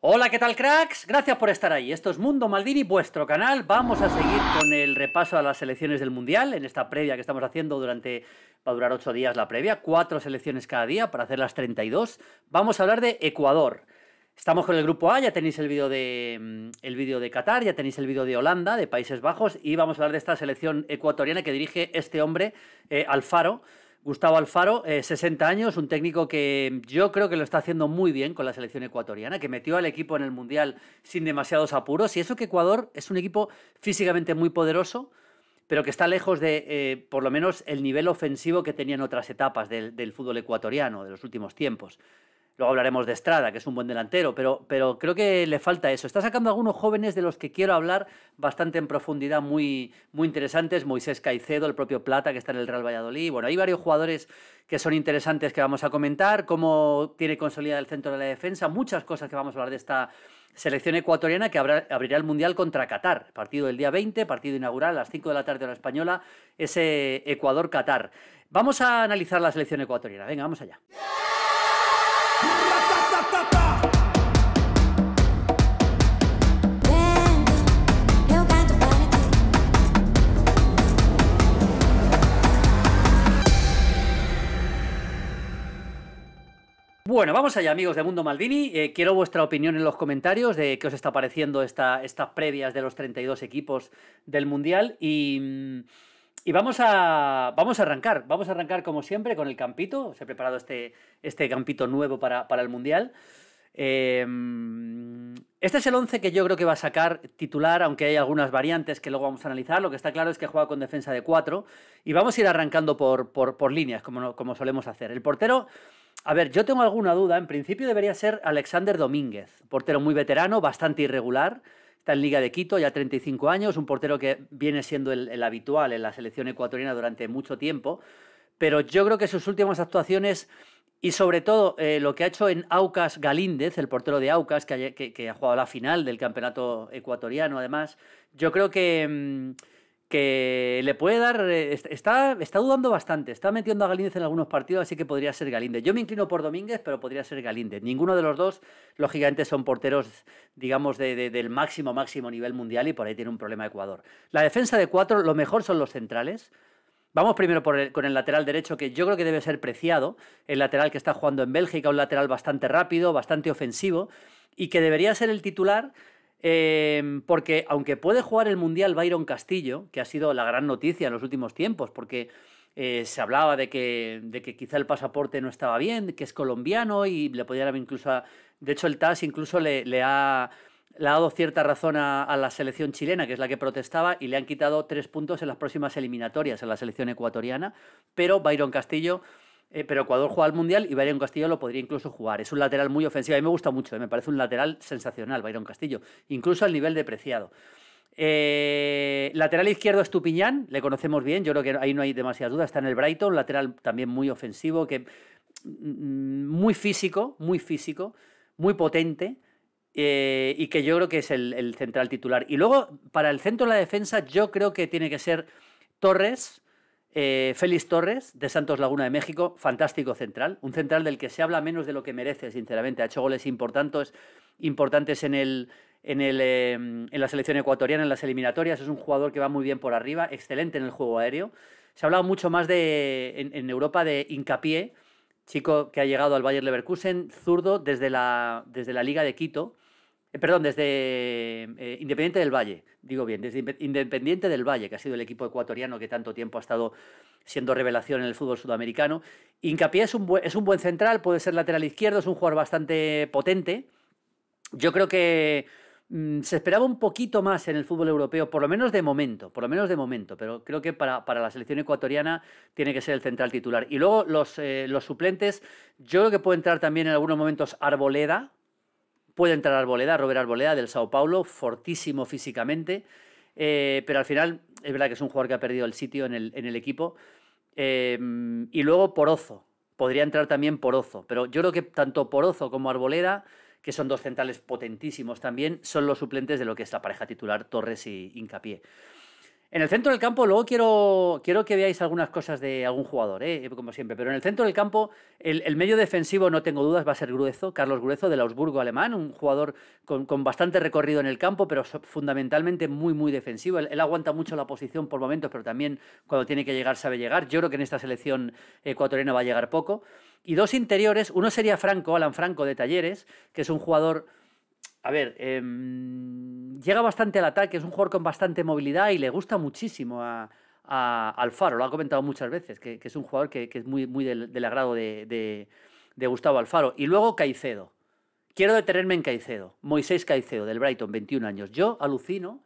Hola, ¿qué tal cracks? Gracias por estar ahí. Esto es Mundo Maldini, vuestro canal. Vamos a seguir con el repaso a las selecciones del Mundial en esta previa que estamos haciendo durante... Va a durar ocho días la previa, cuatro selecciones cada día para hacer las 32. Vamos a hablar de Ecuador. Estamos con el grupo A, ya tenéis el vídeo de, mm, el vídeo de Qatar, ya tenéis el vídeo de Holanda, de Países Bajos, y vamos a hablar de esta selección ecuatoriana que dirige este hombre, eh, Alfaro. Gustavo Alfaro, 60 eh, años, un técnico que yo creo que lo está haciendo muy bien con la selección ecuatoriana, que metió al equipo en el Mundial sin demasiados apuros. Y eso que Ecuador es un equipo físicamente muy poderoso, pero que está lejos de, eh, por lo menos, el nivel ofensivo que tenían otras etapas del, del fútbol ecuatoriano de los últimos tiempos. Luego hablaremos de Estrada, que es un buen delantero, pero, pero creo que le falta eso. Está sacando algunos jóvenes de los que quiero hablar bastante en profundidad, muy, muy interesantes. Moisés Caicedo, el propio Plata, que está en el Real Valladolid. Bueno, hay varios jugadores que son interesantes que vamos a comentar, cómo tiene consolidada el centro de la defensa, muchas cosas que vamos a hablar de esta selección ecuatoriana que abrirá el Mundial contra Qatar. Partido del día 20, partido inaugural a las 5 de la tarde la española, ese Ecuador-Qatar. Vamos a analizar la selección ecuatoriana. Venga, vamos allá. Bueno, vamos allá, amigos de Mundo Maldini eh, quiero vuestra opinión en los comentarios de qué os está pareciendo esta, estas previas de los 32 equipos del Mundial. Y. Mm, y vamos a, vamos a arrancar, vamos a arrancar como siempre con el campito. se he preparado este, este campito nuevo para, el Mundial. Em, este es el 11 que yo creo que va a sacar titular, aunque hay algunas variantes que luego vamos a analizar. Lo que está claro es que juega con defensa de 4 y vamos a ir arrancando por, por, líneas, como, como solemos hacer. El portero... A ver, yo tengo alguna duda. En principio debería ser Alexander Domínguez, portero muy veterano, bastante irregular. Está en Liga de Quito, ya 35 años, un portero que viene siendo el, habitual en la selección ecuatoriana durante mucho tiempo. Pero yo creo que sus últimas actuaciones y sobre todo eh, lo que ha hecho en Aucas Galíndez, el portero de Aucas, que ha, jugado la final del campeonato ecuatoriano, además, yo creo que... Mm, que le puede dar. Eh, está, está dudando bastante. Está metiendo a Galíndez en algunos partidos, así que podría ser Galíndez. Yo me inclino por Domínguez, pero podría ser Galíndez. Ninguno de los dos, lógicamente, son porteros, digamos, del máximo, máximo nivel mundial y por ahí tiene un problema Ecuador. La defensa de cuatro, lo mejor son los centrales. Vamos primero con el lateral derecho, que yo creo que debe ser preciado. El lateral que está jugando en Bélgica, un lateral bastante rápido, bastante ofensivo y que debería ser el titular Em, porque aunque puede jugar el Mundial Byron Castillo, que ha sido la gran noticia en los últimos tiempos, porque eh, se hablaba de que, de que quizá el pasaporte no estaba bien, que es colombiano y le podían haber incluso... de hecho, el TAS incluso le, ha, dado cierta razón a, la selección chilena, que es la que protestaba, y le han quitado tres puntos en las próximas eliminatorias a la selección ecuatoriana, pero Byron Castillo eh, pero Ecuador juega al Mundial y Bayron Castillo lo podría incluso jugar. Es un lateral muy ofensivo, a mí me gusta mucho, eh, me parece un lateral sensacional, Bayron Castillo, incluso al nivel de Preciado. Eh, lateral izquierdo es Tupiñán. le conocemos bien, yo creo que ahí no hay demasiadas dudas. está en el Brighton, lateral también muy ofensivo, que, mm, mm, muy físico, muy físico, muy potente. y que yo creo que es el, el, central titular. Y luego, para el centro de la defensa, yo creo que tiene que ser Torres, eh, Félix Torres, de Santos Laguna de México, fantástico central, un central del que se habla menos de lo que merece, sinceramente. Ha hecho goles importantes, importantes en, el, em, en, la selección ecuatoriana, en las eliminatorias. Es un jugador que va muy bien por arriba, excelente en el juego aéreo. Se ha hablado mucho más de, en, Europa de Incapié, chico que ha llegado al Bayer Leverkusen, zurdo, desde la, desde la Liga de Quito eh, perdón, desde eh, Independiente del Valle, digo bien, desde Independiente del Valle, que ha sido el equipo ecuatoriano que tanto tiempo ha estado siendo revelación en el fútbol sudamericano. Incapié es un, buen, central, puede ser lateral izquierdo, es un jugador bastante potente. Yo creo que mm, se esperaba un poquito más en el fútbol europeo, por lo menos de momento, por lo menos de momento, pero creo que para, la selección ecuatoriana tiene que ser el central titular. Y luego los, eh, los suplentes, yo creo que puede entrar también en algunos momentos Arboleda, Puede entrar Arboleda, Robert Arboleda del Sao Paulo, fortísimo físicamente, eh, pero al final es verdad que es un jugador que ha perdido el sitio en el, equipo. Eh, y luego Porozo, podría entrar también Porozo, pero yo creo que tanto Porozo como Arboleda, que son dos centrales potentísimos también, son los suplentes de lo que es la pareja titular Torres y Incapié. En el centro del campo, luego quiero, quiero que veáis algunas cosas de algún jugador, ¿eh? como siempre, pero en el centro del campo, el, medio defensivo, no tengo dudas, va a ser Gruezo, Carlos Gruezo del Augsburgo alemán, un jugador con, bastante recorrido en el campo, pero fundamentalmente muy, muy defensivo. él, aguanta mucho la posición por momentos, pero también cuando tiene que llegar sabe llegar. Yo creo que en esta selección ecuatoriana va a llegar poco. Y dos interiores, uno sería Franco, Alan Franco de Talleres, que es un jugador a ver, em, llega bastante al ataque, es un jugador con bastante movilidad y le gusta muchísimo a, Alfaro, lo ha comentado muchas veces, que, es un jugador que, es muy, muy del, agrado de, Gustavo Alfaro. Y luego Caicedo. Quiero detenerme en Caicedo, Moisés Caicedo, del Brighton, 21 años. Yo alucino,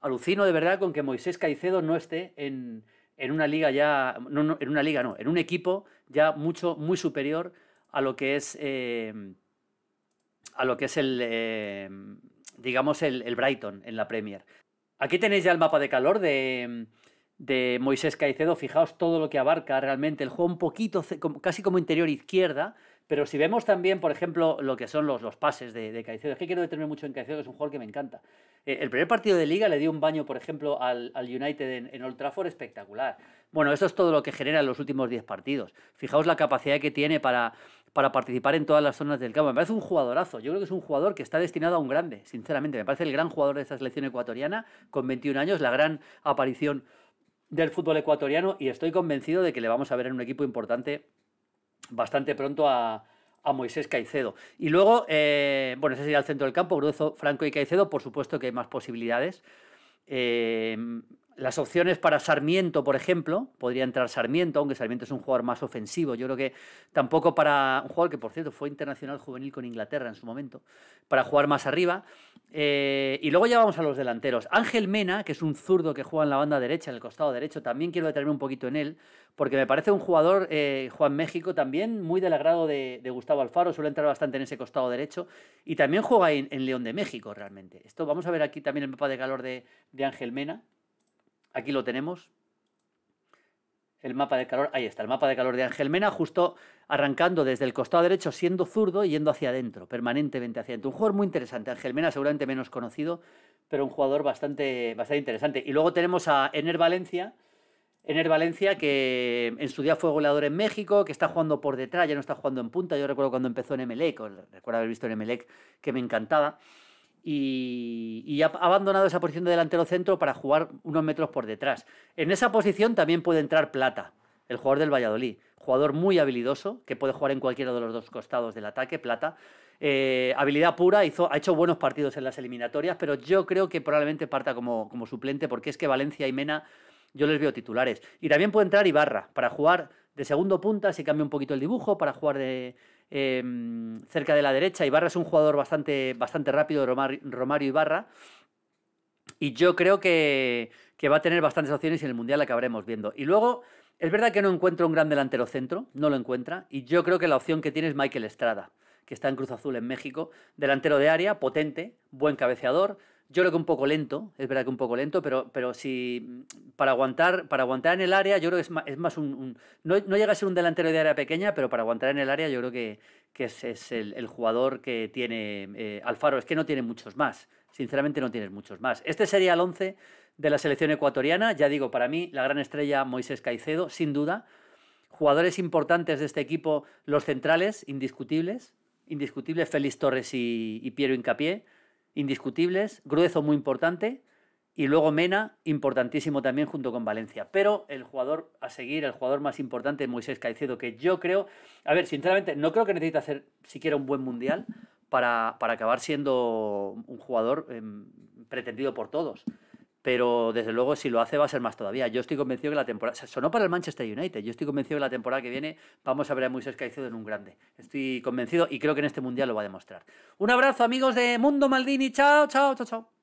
alucino de verdad con que Moisés Caicedo no esté en, una liga ya, no, en una liga no, en un equipo ya mucho, muy superior a lo que es... Em, a lo que es el, em, digamos, el, el, Brighton en la Premier. Aquí tenéis ya el mapa de calor de, em, de, Moisés Caicedo. Fijaos todo lo que abarca realmente. El juego un poquito, casi como interior izquierda. Pero si vemos también, por ejemplo, lo que son los, los pases de, Caicedo, es que quiero detenerme mucho en Caicedo, que es un jugador que me encanta. Eh, el primer partido de liga le dio un baño, por ejemplo, al, United en, en, Old Trafford espectacular. Bueno, eso es todo lo que genera en los últimos 10 partidos. Fijaos la capacidad que tiene para, para participar en todas las zonas del campo. Me parece un jugadorazo. Yo creo que es un jugador que está destinado a un grande, sinceramente. Me parece el gran jugador de esta selección ecuatoriana, con 21 años, la gran aparición del fútbol ecuatoriano y estoy convencido de que le vamos a ver en un equipo importante bastante pronto a, Moisés Caicedo. Y luego, eh, bueno, ese sería el centro del campo, Gruzo, Franco y Caicedo, por supuesto que hay más posibilidades. Eh, las opciones para Sarmiento, por ejemplo, podría entrar Sarmiento, aunque Sarmiento es un jugador más ofensivo. Yo creo que tampoco para un jugador que, por cierto, fue internacional juvenil con Inglaterra en su momento, para jugar más arriba. Eh, y luego ya vamos a los delanteros. Ángel Mena, que es un zurdo que juega en la banda derecha, en el costado derecho, también quiero detenerme un poquito en él, porque me parece un jugador, eh, Juan México, también muy del agrado de, Gustavo Alfaro, suele entrar bastante en ese costado derecho, y también juega en, León de México realmente. Esto vamos a ver aquí también el mapa de calor de Ángel Mena. Aquí lo tenemos. El mapa de calor, ahí está, el mapa de calor de Ángel Mena, justo arrancando desde el costado derecho, siendo zurdo y yendo hacia adentro, permanentemente hacia adentro. Un jugador muy interesante, Ángel Mena, seguramente menos conocido, pero un jugador bastante, bastante interesante. Y luego tenemos a Ener Valencia, Ener Valencia, que en su día fue goleador en México, que está jugando por detrás, ya no está jugando en punta. Yo recuerdo cuando empezó en Emelec, recuerdo haber visto en Emelec que me encantaba y, ha abandonado esa posición de delantero centro para jugar unos metros por detrás. En esa posición también puede entrar Plata, el jugador del Valladolid, jugador muy habilidoso, que puede jugar en cualquiera de los dos costados del ataque, Plata. Eh, habilidad pura, ha hecho buenos partidos en las eliminatorias, pero yo creo que probablemente parta como, como suplente, porque es que Valencia y Mena yo les veo titulares. Y también puede entrar Ibarra para jugar de segundo punta, si cambia un poquito el dibujo, para jugar de, Em, cerca de la derecha. Ibarra es un jugador bastante, bastante rápido, Romario Ibarra. Y yo creo que, que va a tener bastantes opciones y en el Mundial la acabaremos viendo. Y luego, es verdad que no encuentra un gran delantero centro, no lo encuentra. Y yo creo que la opción que tiene es Michael Estrada, que está en Cruz Azul en México. Delantero de área, potente, buen cabeceador, yo creo que un poco lento, es verdad que un poco lento, pero, pero si mm, para aguantar, para aguantar en el área, yo creo que es más, un, no, llega a ser un delantero de área pequeña, pero para aguantar en el área yo creo que, que es, el, jugador que tiene eh, Alfaro. Es que no tiene muchos más, sinceramente no tienes muchos más. Este sería el 11 de la selección ecuatoriana, ya digo, para mí la gran estrella Moisés Caicedo, sin duda. Jugadores importantes de este equipo, los centrales, indiscutibles, indiscutibles, Félix Torres y, y Piero Incapié indiscutibles, Grueso muy importante y luego Mena, importantísimo también junto con Valencia. Pero el jugador a seguir, el jugador más importante es Moisés Caicedo, que yo creo, a ver, sinceramente, no creo que necesite hacer siquiera un buen mundial para, acabar siendo un jugador em, pretendido por todos pero desde luego si lo hace va a ser más todavía. Yo estoy convencido que la temporada, sonó para el Manchester United, yo estoy convencido que la temporada que viene vamos a ver a Moisés Caicedo en un grande. Estoy convencido y creo que en este Mundial lo va a demostrar. Un abrazo amigos de Mundo Maldini, chao, chao, chao, chao.